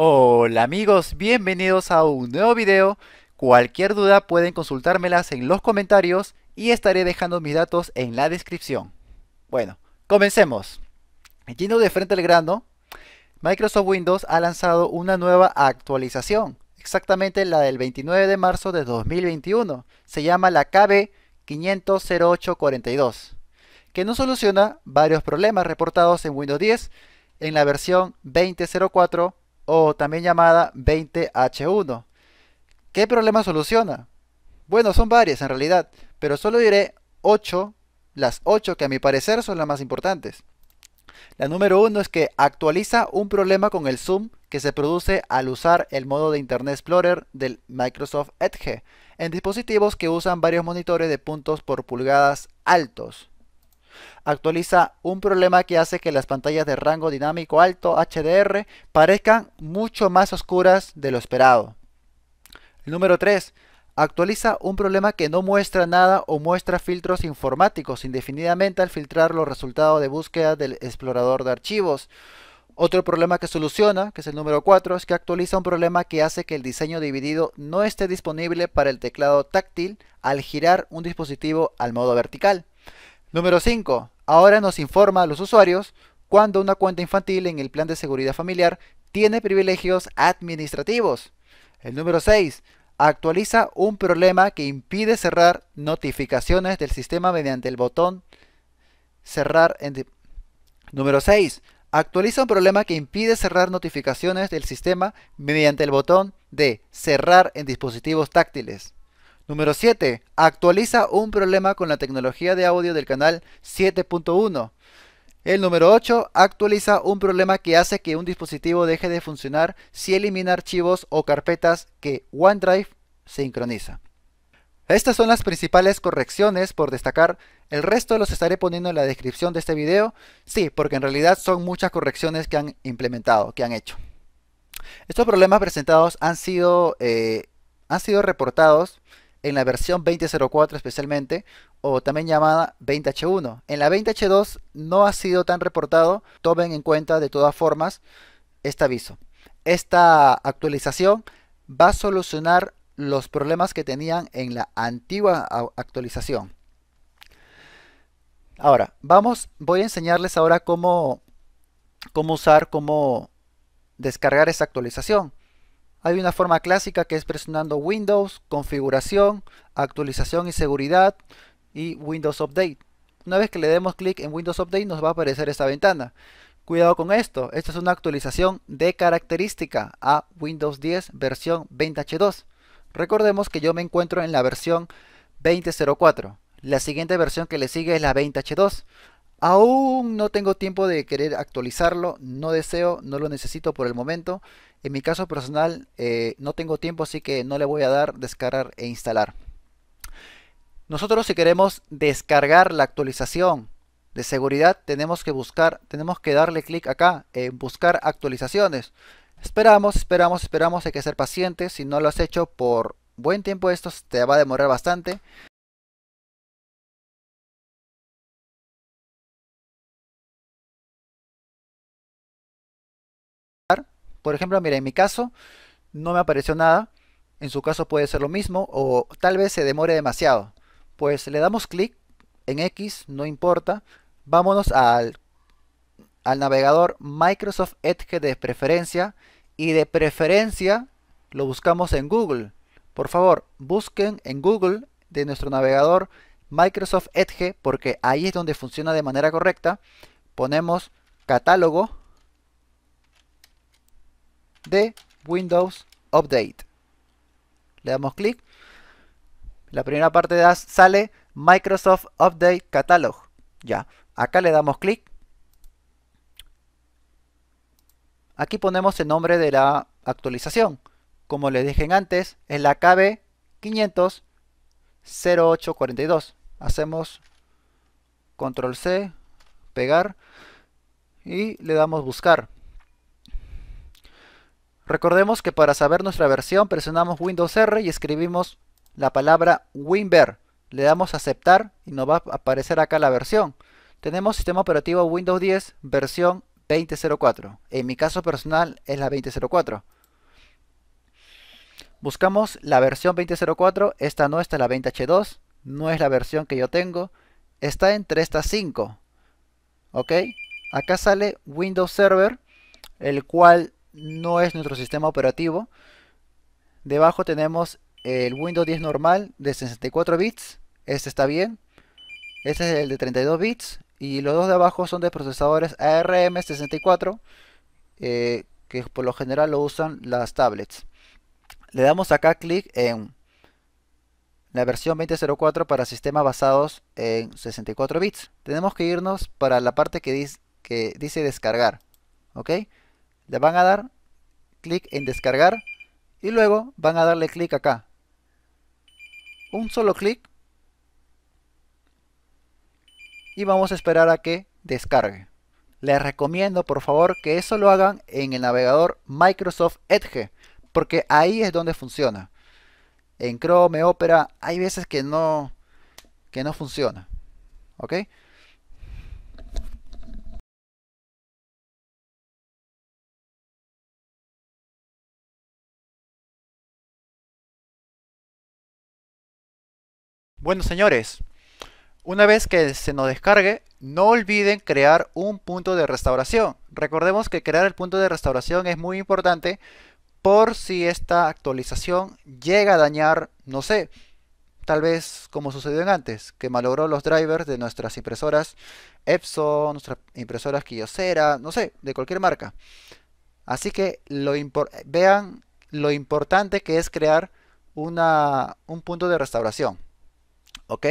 Hola amigos, bienvenidos a un nuevo video. Cualquier duda pueden consultármelas en los comentarios y estaré dejando mis datos en la descripción. Bueno, comencemos. Yendo de frente al grano, Microsoft Windows ha lanzado una nueva actualización, exactamente la del 29 de marzo de 2021. Se llama la KB 500842 que nos soluciona varios problemas reportados en Windows 10 en la versión 2004 o también llamada 20H1. ¿Qué problema soluciona? Bueno, son varias en realidad, pero solo diré 8, las 8 que a mi parecer son las más importantes. La número 1 es que actualiza un problema con el zoom que se produce al usar el modo de Internet Explorer del Microsoft Edge en dispositivos que usan varios monitores de puntos por pulgadas altos actualiza un problema que hace que las pantallas de rango dinámico alto HDR parezcan mucho más oscuras de lo esperado. Número 3. Actualiza un problema que no muestra nada o muestra filtros informáticos indefinidamente al filtrar los resultados de búsqueda del explorador de archivos. Otro problema que soluciona, que es el número 4, es que actualiza un problema que hace que el diseño dividido no esté disponible para el teclado táctil al girar un dispositivo al modo vertical. Número 5. Ahora nos informa a los usuarios cuando una cuenta infantil en el plan de seguridad familiar tiene privilegios administrativos. El número 6. Actualiza un problema que impide cerrar notificaciones del sistema mediante el botón cerrar. En... Número 6. Actualiza un problema que impide cerrar notificaciones del sistema mediante el botón de cerrar en dispositivos táctiles. Número 7. Actualiza un problema con la tecnología de audio del canal 7.1. El número 8 actualiza un problema que hace que un dispositivo deje de funcionar si elimina archivos o carpetas que OneDrive sincroniza. Estas son las principales correcciones por destacar, el resto los estaré poniendo en la descripción de este video, sí, porque en realidad son muchas correcciones que han implementado, que han hecho. Estos problemas presentados han sido, eh, han sido reportados en la versión 20.04 especialmente, o también llamada 20H1. En la 20H2 no ha sido tan reportado, tomen en cuenta de todas formas este aviso. Esta actualización va a solucionar los problemas que tenían en la antigua actualización. Ahora, vamos, voy a enseñarles ahora cómo, cómo usar, cómo descargar esta actualización. Hay una forma clásica que es presionando Windows, configuración, actualización y seguridad y Windows Update. Una vez que le demos clic en Windows Update nos va a aparecer esta ventana. Cuidado con esto, esta es una actualización de característica a Windows 10 versión 20H2. Recordemos que yo me encuentro en la versión 2004. La siguiente versión que le sigue es la 20H2. Aún no tengo tiempo de querer actualizarlo, no deseo, no lo necesito por el momento. En mi caso personal eh, no tengo tiempo, así que no le voy a dar descargar e instalar. Nosotros si queremos descargar la actualización de seguridad tenemos que buscar, tenemos que darle clic acá en buscar actualizaciones. Esperamos, esperamos, esperamos, hay que ser pacientes. Si no lo has hecho por buen tiempo esto te va a demorar bastante. Por ejemplo, mira, en mi caso no me apareció nada. En su caso puede ser lo mismo o tal vez se demore demasiado. Pues le damos clic en X, no importa. Vámonos al, al navegador Microsoft Edge de preferencia y de preferencia lo buscamos en Google. Por favor, busquen en Google de nuestro navegador Microsoft Edge porque ahí es donde funciona de manera correcta. Ponemos catálogo de Windows Update. Le damos clic. La primera parte de sale Microsoft Update Catalog. Ya, acá le damos clic. Aquí ponemos el nombre de la actualización. Como les dije antes, es la KB 500 0842. Hacemos control C, pegar y le damos buscar. Recordemos que para saber nuestra versión presionamos Windows R y escribimos la palabra WinVer. Le damos a aceptar y nos va a aparecer acá la versión. Tenemos sistema operativo Windows 10 versión 2004. En mi caso personal es la 2004. Buscamos la versión 2004. Esta no está la 20H2. No es la versión que yo tengo. Está entre estas 5. ¿Ok? Acá sale Windows Server, el cual no es nuestro sistema operativo. Debajo tenemos el Windows 10 normal de 64 bits. Este está bien. Este es el de 32 bits. Y los dos de abajo son de procesadores ARM64. Eh, que por lo general lo usan las tablets. Le damos acá clic en la versión 2004 para sistemas basados en 64 bits. Tenemos que irnos para la parte que, dice, que dice descargar. ¿Ok? Le van a dar clic en descargar y luego van a darle clic acá. Un solo clic y vamos a esperar a que descargue. Les recomiendo por favor que eso lo hagan en el navegador Microsoft Edge porque ahí es donde funciona. En Chrome, Opera, hay veces que no, que no funciona. ¿Ok? Bueno señores, una vez que se nos descargue, no olviden crear un punto de restauración. Recordemos que crear el punto de restauración es muy importante por si esta actualización llega a dañar, no sé, tal vez como sucedió en antes, que malogró los drivers de nuestras impresoras Epson, nuestras impresoras Kyocera, no sé, de cualquier marca. Así que lo vean lo importante que es crear un punto de restauración. ¿Ok?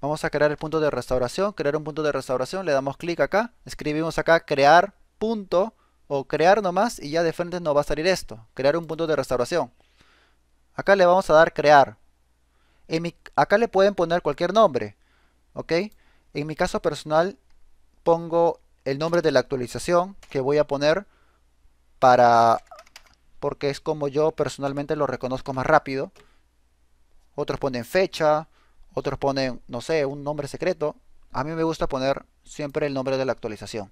Vamos a crear el punto de restauración, crear un punto de restauración, le damos clic acá, escribimos acá crear punto o crear nomás y ya de frente nos va a salir esto, crear un punto de restauración. Acá le vamos a dar crear. acá le pueden poner cualquier nombre, ¿ok? En mi caso personal pongo el nombre de la actualización que voy a poner para porque es como yo personalmente lo reconozco más rápido. Otros ponen fecha, otros ponen, no sé, un nombre secreto. A mí me gusta poner siempre el nombre de la actualización.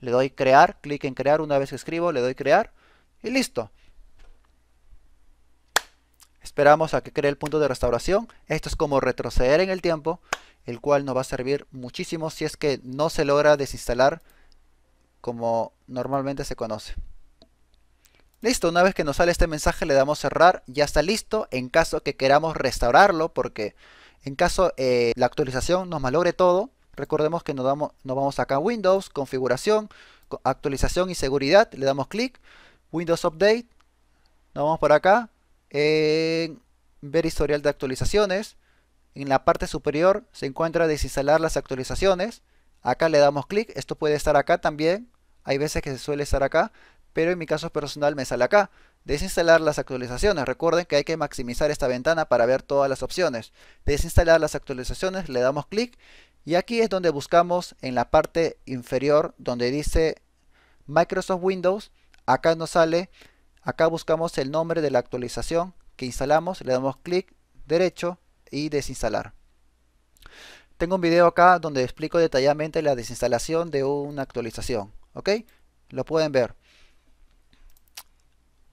Le doy crear, clic en crear, una vez que escribo le doy crear y listo. Esperamos a que cree el punto de restauración. Esto es como retroceder en el tiempo, el cual nos va a servir muchísimo si es que no se logra desinstalar como normalmente se conoce. Listo, una vez que nos sale este mensaje le damos cerrar, ya está listo. En caso que queramos restaurarlo, porque en caso eh, la actualización nos malogre todo, recordemos que nos, damos, nos vamos acá a Windows, configuración, actualización y seguridad, le damos clic, Windows Update, nos vamos por acá, ver historial de actualizaciones, en la parte superior se encuentra desinstalar las actualizaciones, acá le damos clic, esto puede estar acá también, hay veces que se suele estar acá, pero en mi caso personal me sale acá. Desinstalar las actualizaciones. Recuerden que hay que maximizar esta ventana para ver todas las opciones. Desinstalar las actualizaciones, le damos clic y aquí es donde buscamos en la parte inferior donde dice Microsoft Windows. Acá nos sale, acá buscamos el nombre de la actualización que instalamos, le damos clic derecho y desinstalar. Tengo un video acá donde explico detalladamente la desinstalación de una actualización. ¿Ok? Lo pueden ver.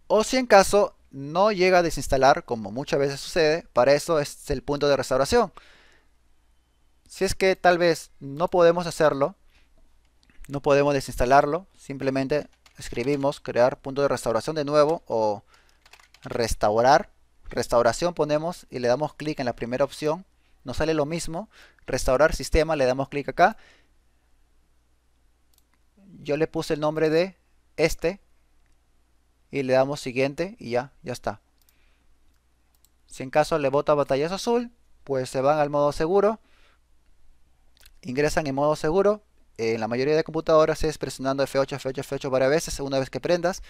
O si en caso no llega a desinstalar, como muchas veces sucede, para eso es el punto de restauración. Si es que tal vez no podemos hacerlo, no podemos desinstalarlo, simplemente escribimos crear punto de restauración de nuevo o restaurar, restauración ponemos y le damos clic en la primera opción, nos sale lo mismo, restaurar sistema, le damos clic acá, yo le puse el nombre de este, y le damos siguiente y ya, ya está. Si en caso le bota batallas azul, pues se van al modo seguro, ingresan en modo seguro, en la mayoría de computadoras es presionando F8, F8, F8 varias veces, una vez que prendas,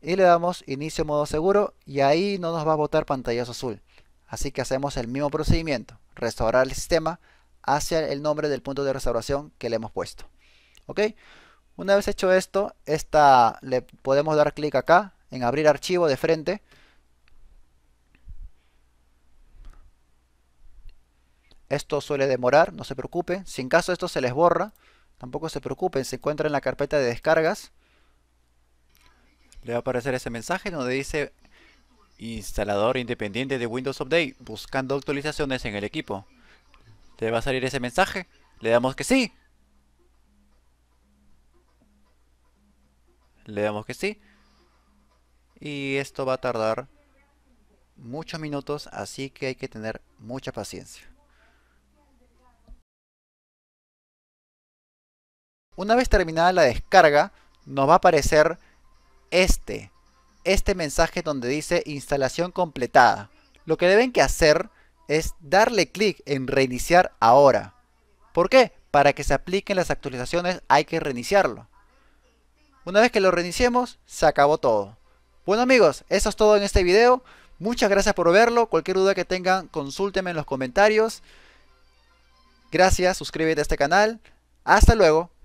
y le damos inicio modo seguro y ahí no nos va a botar pantallas azul. Así que hacemos el mismo procedimiento, restaurar el sistema hacia el nombre del punto de restauración que le hemos puesto. ¿Ok? Una vez hecho esto, esta, le podemos dar clic acá en abrir archivo de frente. Esto suele demorar, no se preocupen. Si en caso esto se les borra, tampoco se preocupen. Se encuentra en la carpeta de descargas. Le va a aparecer ese mensaje donde dice instalador independiente de Windows Update buscando actualizaciones en el equipo. Te va a salir ese mensaje. Le damos que sí. le damos que sí. Y esto va a tardar muchos minutos, así que hay que tener mucha paciencia. Una vez terminada la descarga, nos va a aparecer este, este mensaje donde dice instalación completada. Lo que deben que hacer es darle clic en reiniciar ahora. ¿Por qué? Para que se apliquen las actualizaciones hay que reiniciarlo. Una vez que lo reiniciemos, se acabó todo. Bueno amigos, eso es todo en este video. Muchas gracias por verlo. Cualquier duda que tengan, consúltenme en los comentarios. Gracias, suscríbete a este canal. Hasta luego.